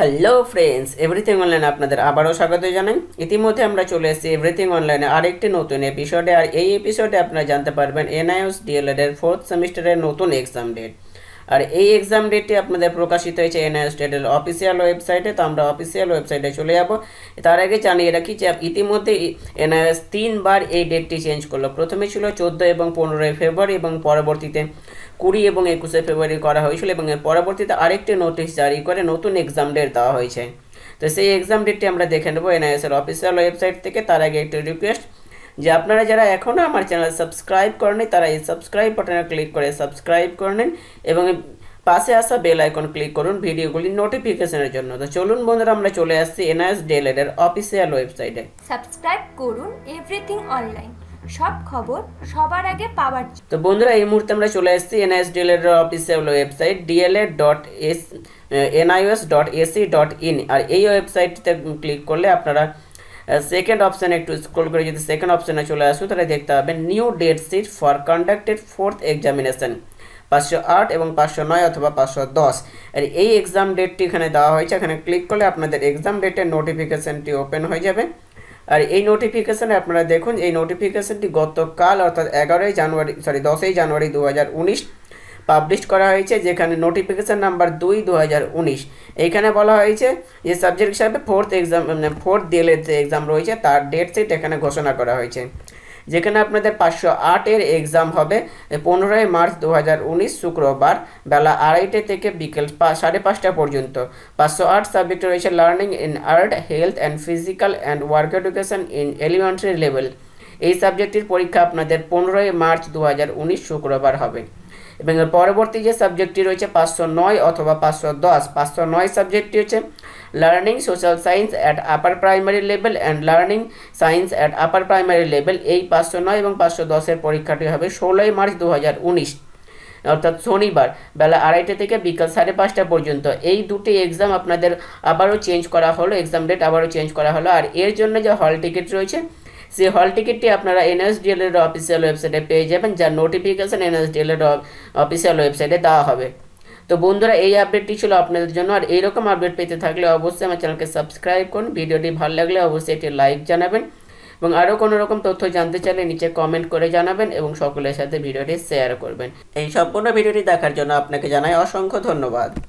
hello friends everything অনলাইনে আপনাদের আবারও স্বাগত জানাই ইতিমধ্যে আমরা চলে এসেছি এভরিথিং অনলাইনে আরেকটি নতুন এপিসোডে আর এই এপিসোডে আপনারা জানতে পারবেন এনআইএস ডিএলএড এর ফোর্থ সেমিস্টারের নতুন এক্সাম ডেট আর এই এক্সাম ডেটটি আপনাদের প্রকাশিত হয়েছে এনআই স্টেটের অফিসিয়াল ওয়েবসাইটে তো আমরা অফিসিয়াল ওয়েবসাইটে চলে যাব তার আগে জানিয়ে রাখি যে ইতিমধ্যে এনআইএস তিনবার এই ডেটটি চেঞ্জ করলো প্রথমে ছিল চোদ্দো এবং পনেরোই ফেব্রুয়ারি এবং পরবর্তীতে কুড়ি এবং একুশে ফেব্রুয়ারি করা হয়েছিল এবং এর পরবর্তীতে আরেকটি নোটিশ জারি করে নতুন এক্সাম ডেট দেওয়া হয়েছে তো সেই এক্সাম ডেটটি আমরা দেখে নেবো এনআইএসের অফিসিয়াল ওয়েবসাইট থেকে তার আগে একটি রিকোয়েস্ট যে আপনারা যারা এখনও আমার চ্যানেল সাবস্ক্রাইব করেনি তারা এই সাবস্ক্রাইব বাটনে ক্লিক করে সাবস্ক্রাইব করে নিন এবং পাশে আসা বেল আইকন ক্লিক করুন ভিডিওগুলি নোটিফিকেশনের জন্য তো চলুন বন্ধুরা আমরা চলে আসছি এনআইএস ডেলেডের অফিসিয়াল ওয়েবসাইটে সাবস্ক্রাইব করুন এভরিথিং অনলাইন সব খবর সবার আগে পাওয়ার তো বন্ধুরা এই মুহূর্তে আমরা চলে এসেছি NIS DElEd official website DElEd dot S NIS dot AC dot in আর এই ওয়েবসাইটটিতে ক্লিক করলে আপনারা সেকেন্ড অপশন একটু স্ক্রল করে যদি সেকেন্ড অপশানে চলে আসো তাহলে দেখতে হবে new date sheet for conducted fourth examination পাঁচশো আট এবং পাঁচশো নয় অথবা পাঁচশো দশ আর এই এক্সাম ডেটটি এখানে দেওয়া হয়েছে এখানে ক্লিক করলে আপনাদের এক্সাম ডেটের নোটিফিকেশানটি ওপেন হয়ে যাবে আর এই নোটিফিকেশানে আপনারা দেখুন এই নোটিফিকেশানটি গতকাল অর্থাৎ এগারোই জানুয়ারি সরি দশই জানুয়ারি দু হাজার উনিশ পাবলিশ করা হয়েছে যেখানে নোটিফিকেশান নাম্বার দুই দু এইখানে বলা হয়েছে যে সাবজেক্ট হিসাবে ফোর্থ এক্সাম ফোর্থ এর যে এক্সাম রয়েছে তার ডেট সেট এখানে ঘোষণা করা হয়েছে যেখানে আপনাদের পাঁচশো আটের এক্সাম হবে পনেরোই মার্চ দু শুক্রবার বেলা আড়াইটে থেকে বিকেল সাড়ে পাঁচটা পর্যন্ত পাঁচশো আট সাবজেক্ট রয়েছে learning in art health and physical and work education in elementary level এই সাবজেক্টটির পরীক্ষা আপনাদের পনেরোই মার্চ দু শুক্রবার হবে এবং এর পরবর্তী যে সাবজেক্টটি রয়েছে পাঁচশো নয় অথবা পাঁচশো দশ পাঁচশো নয় সাবজেক্টটি হচ্ছে learning social science at upper primary level and learning science at upper primary level এই পাঁচশো নয় এবং পাঁচশো দশের পরীক্ষাটি হবে ষোলোই মার্চ দু হাজার উনিশ অর্থাৎ শনিবার বেলা আড়াইটা থেকে বিকাল সাড়ে পাঁচটা পর্যন্ত এই দুটি এক্সাম আপনাদের আবারও চেঞ্জ করা হলো এক্সাম ডেট আবারও চেঞ্জ করা হলো আর এর জন্য যে হল টিকিট রয়েছে সেই হল টিকিটটি আপনারা এনএসডিএল এর অফিসিয়াল ওয়েবসাইটে পেয়ে যাবেন যার নোটিফিকেশান এনএসডিএল এর অফিসিয়াল ওয়েবসাইটে দেওয়া হবে তো বন্ধুরা এই আপডেটটি ছিল আপনাদের জন্য আর এইরকম আপডেট পেতে থাকলে অবশ্যই আমার চ্যানেলকে সাবস্ক্রাইব করুন ভিডিওটি ভালো লাগলে অবশ্যই এটি লাইক জানাবেন এবং আরও কোনো রকম তথ্য জানতে চাইলে নিচে কমেন্ট করে জানাবেন এবং সকলের সাথে ভিডিওটি শেয়ার করবেন এই সম্পূর্ণ ভিডিওটি দেখার জন্য আপনাকে জানাই অসংখ্য ধন্যবাদ